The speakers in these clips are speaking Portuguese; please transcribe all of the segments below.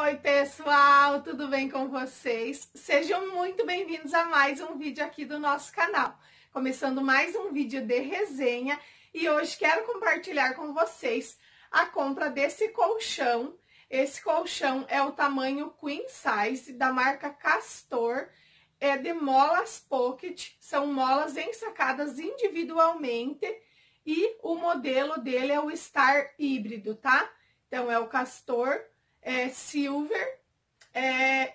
Oi, pessoal, tudo bem com vocês? Sejam muito bem-vindos a mais um vídeo aqui do nosso canal. Começando mais um vídeo de resenha e hoje quero compartilhar com vocês a compra desse colchão. Esse colchão é o tamanho queen size da marca Castor, é de molas pocket, são molas ensacadas individualmente e o modelo dele é o Star híbrido, tá? Então é o Castor é, silver, é,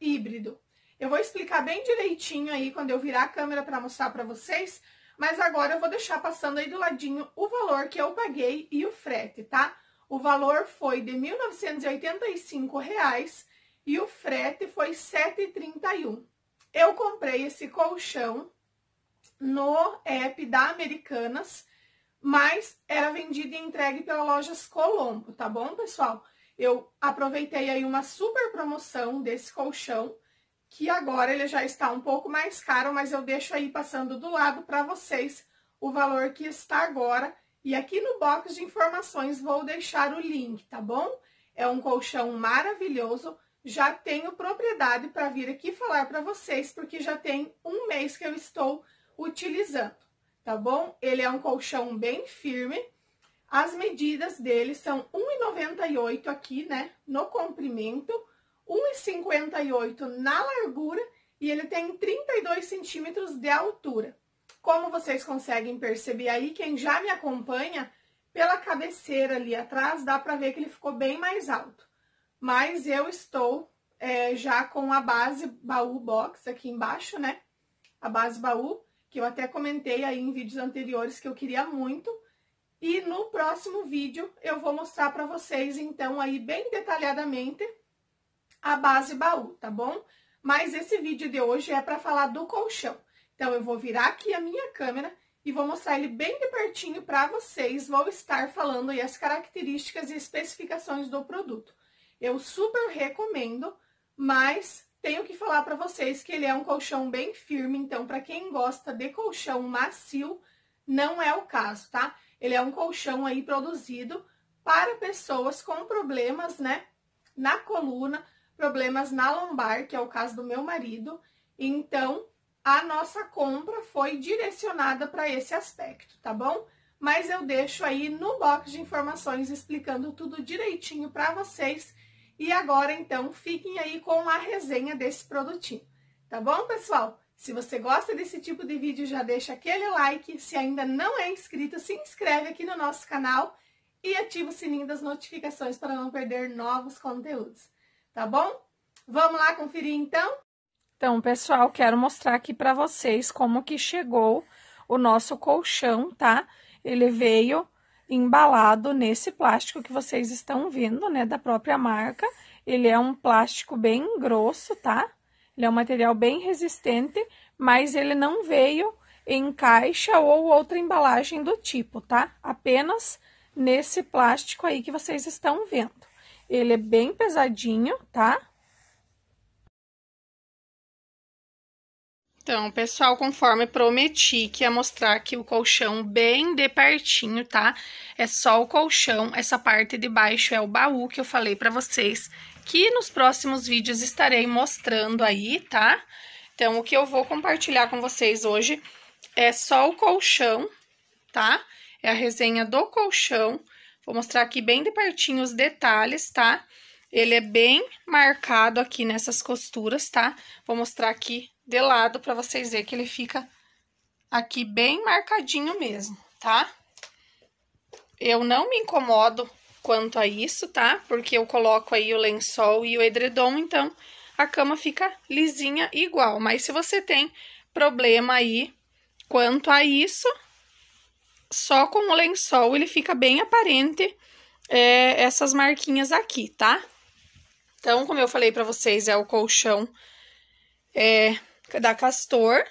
híbrido. Eu vou explicar bem direitinho aí quando eu virar a câmera para mostrar para vocês, mas agora eu vou deixar passando aí do ladinho o valor que eu paguei e o frete, tá? O valor foi de R$ 1.985 reais, e o frete foi 7,31. Eu comprei esse colchão no app da Americanas, mas era vendido e entregue pela Lojas Colombo, tá bom, pessoal? eu aproveitei aí uma super promoção desse colchão, que agora ele já está um pouco mais caro, mas eu deixo aí passando do lado para vocês o valor que está agora. E aqui no box de informações vou deixar o link, tá bom? É um colchão maravilhoso, já tenho propriedade para vir aqui falar para vocês, porque já tem um mês que eu estou utilizando, tá bom? Ele é um colchão bem firme, as medidas dele são 1,98 aqui, né, no comprimento, 1,58 na largura e ele tem 32 centímetros de altura. Como vocês conseguem perceber aí, quem já me acompanha, pela cabeceira ali atrás, dá para ver que ele ficou bem mais alto. Mas eu estou é, já com a base baú box aqui embaixo, né? A base baú, que eu até comentei aí em vídeos anteriores que eu queria muito e no próximo vídeo eu vou mostrar para vocês, então, aí bem detalhadamente a base baú, tá bom? Mas esse vídeo de hoje é para falar do colchão. Então, eu vou virar aqui a minha câmera e vou mostrar ele bem de pertinho para vocês. Vou estar falando aí as características e especificações do produto. Eu super recomendo, mas tenho que falar para vocês que ele é um colchão bem firme. Então, para quem gosta de colchão macio, não é o caso, tá? Ele é um colchão aí produzido para pessoas com problemas, né, na coluna, problemas na lombar, que é o caso do meu marido. Então, a nossa compra foi direcionada para esse aspecto, tá bom? Mas eu deixo aí no box de informações explicando tudo direitinho para vocês. E agora, então, fiquem aí com a resenha desse produtinho, tá bom, pessoal? Se você gosta desse tipo de vídeo, já deixa aquele like. Se ainda não é inscrito, se inscreve aqui no nosso canal e ativa o sininho das notificações para não perder novos conteúdos. Tá bom? Vamos lá conferir então? Então, pessoal, quero mostrar aqui para vocês como que chegou o nosso colchão, tá? Ele veio embalado nesse plástico que vocês estão vendo, né, da própria marca. Ele é um plástico bem grosso, tá? Ele é um material bem resistente, mas ele não veio em caixa ou outra embalagem do tipo, tá? Apenas nesse plástico aí que vocês estão vendo. Ele é bem pesadinho, tá? Então, pessoal, conforme prometi que ia mostrar aqui o colchão bem de pertinho, tá? É só o colchão, essa parte de baixo é o baú que eu falei para vocês que nos próximos vídeos estarei mostrando aí, tá? Então, o que eu vou compartilhar com vocês hoje é só o colchão, tá? É a resenha do colchão. Vou mostrar aqui bem de pertinho os detalhes, tá? Ele é bem marcado aqui nessas costuras, tá? Vou mostrar aqui de lado para vocês verem que ele fica aqui bem marcadinho mesmo, tá? Eu não me incomodo quanto a isso, tá? Porque eu coloco aí o lençol e o edredom, então a cama fica lisinha igual. Mas se você tem problema aí quanto a isso, só com o lençol ele fica bem aparente é, essas marquinhas aqui, tá? Então, como eu falei para vocês, é o colchão é, da Castor.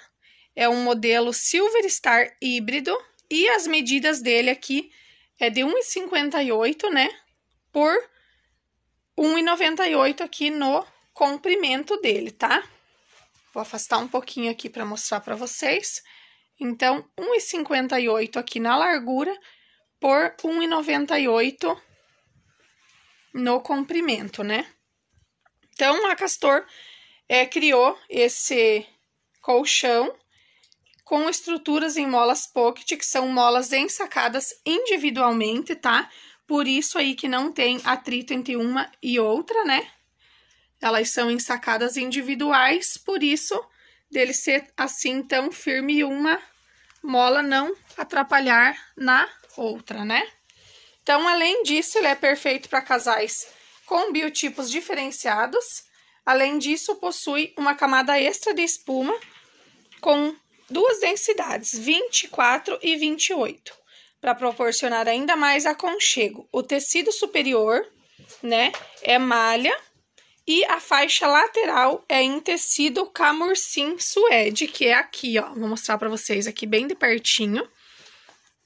É um modelo Silver Star híbrido. E as medidas dele aqui é de 1,58, né? Por 1,98 aqui no comprimento dele, tá? Vou afastar um pouquinho aqui para mostrar para vocês. Então, 1,58 aqui na largura por 1,98 no comprimento, né? Então, a Castor é, criou esse colchão com estruturas em molas pocket, que são molas ensacadas individualmente, tá? Por isso aí que não tem atrito entre uma e outra, né? Elas são ensacadas individuais, por isso dele ser assim tão firme e uma mola não atrapalhar na outra, né? Então, além disso, ele é perfeito para casais com biotipos diferenciados. Além disso, possui uma camada extra de espuma com duas densidades, 24 e 28, para proporcionar ainda mais aconchego. O tecido superior, né, é malha e a faixa lateral é em tecido camurcim suede, que é aqui, ó. Vou mostrar para vocês aqui bem de pertinho.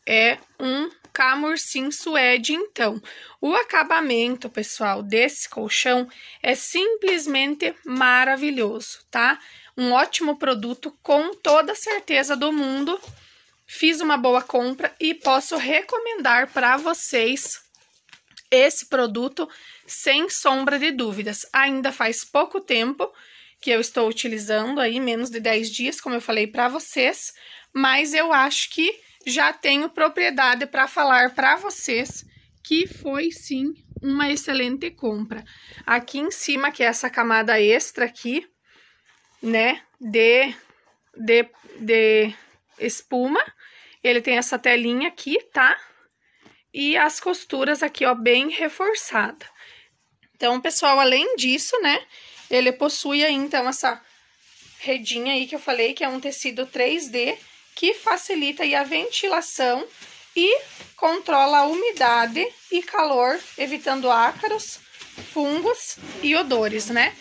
É um camurcim suede, então. O acabamento, pessoal, desse colchão é simplesmente maravilhoso, tá? um ótimo produto com toda certeza do mundo. Fiz uma boa compra e posso recomendar para vocês esse produto sem sombra de dúvidas. Ainda faz pouco tempo que eu estou utilizando aí, menos de 10 dias, como eu falei para vocês, mas eu acho que já tenho propriedade para falar para vocês que foi sim uma excelente compra. Aqui em cima, que é essa camada extra aqui, né, de, de, de espuma. Ele tem essa telinha aqui, tá? E as costuras aqui, ó, bem reforçada. Então, pessoal, além disso, né, ele possui aí, então, essa redinha aí que eu falei, que é um tecido 3D, que facilita aí a ventilação e controla a umidade e calor, evitando ácaros, fungos e odores, né?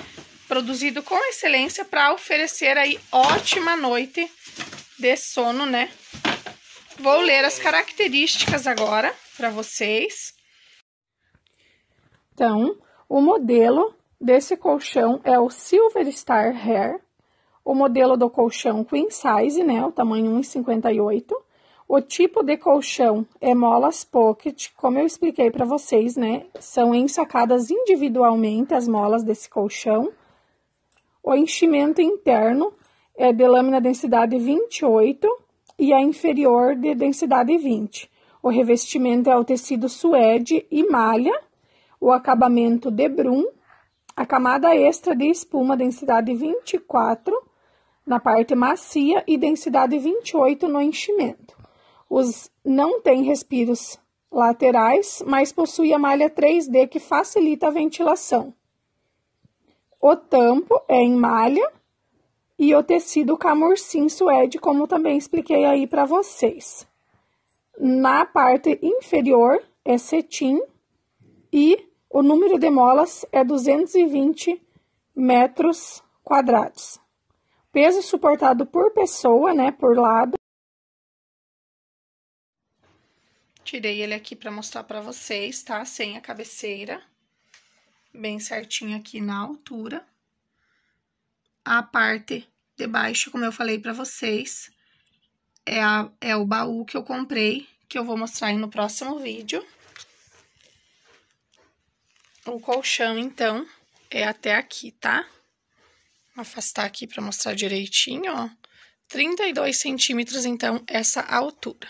produzido com excelência para oferecer aí ótima noite de sono, né? Vou ler as características agora para vocês. Então, o modelo desse colchão é o Silver Star Hair, o modelo do colchão queen size, né, o tamanho 1,58. O tipo de colchão é molas pocket, como eu expliquei para vocês, né, são ensacadas individualmente as molas desse colchão. O enchimento interno é de lâmina densidade 28 e a inferior de densidade 20. O revestimento é o tecido suede e malha, o acabamento de brum, a camada extra de espuma densidade 24 na parte macia e densidade 28 no enchimento. Os não têm respiros laterais, mas possui a malha 3D que facilita a ventilação. O tampo é em malha e o tecido camurcim suede, como também expliquei aí para vocês. Na parte inferior é cetim e o número de molas é 220 metros quadrados. Peso suportado por pessoa, né, por lado. Tirei ele aqui para mostrar para vocês, tá? Sem a cabeceira bem certinho aqui na altura. A parte de baixo, como eu falei para vocês, é, a, é o baú que eu comprei, que eu vou mostrar aí no próximo vídeo. O colchão, então, é até aqui, tá? Vou afastar aqui para mostrar direitinho, ó. 32 centímetros, então, essa altura.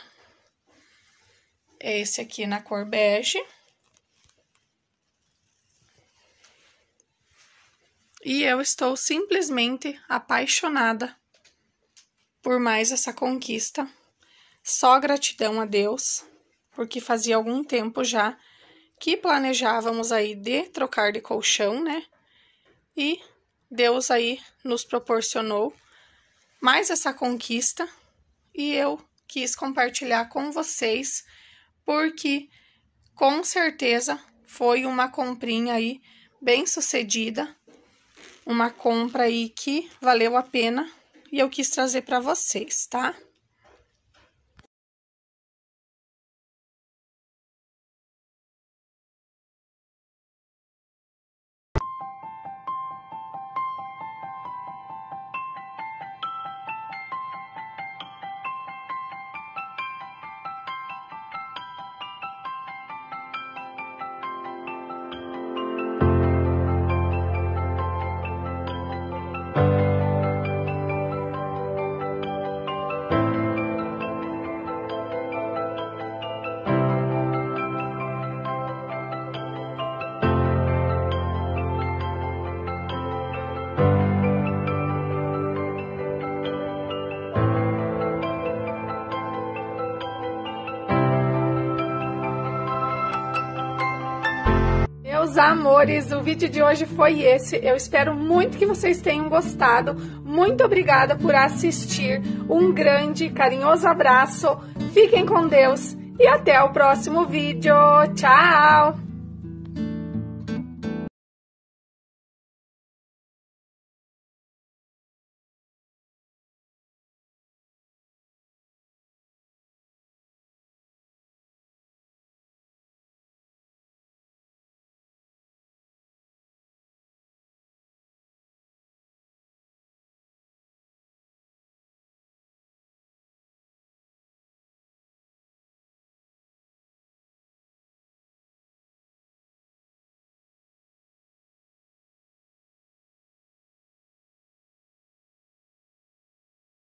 É esse aqui na cor bege. E eu estou simplesmente apaixonada por mais essa conquista. Só gratidão a Deus, porque fazia algum tempo já que planejávamos aí de trocar de colchão, né? E Deus aí nos proporcionou mais essa conquista e eu quis compartilhar com vocês porque com certeza foi uma comprinha aí bem sucedida uma compra aí que valeu a pena e eu quis trazer para vocês, tá? amores! O vídeo de hoje foi esse. Eu espero muito que vocês tenham gostado. Muito obrigada por assistir. Um grande, carinhoso abraço. Fiquem com Deus e até o próximo vídeo. Tchau!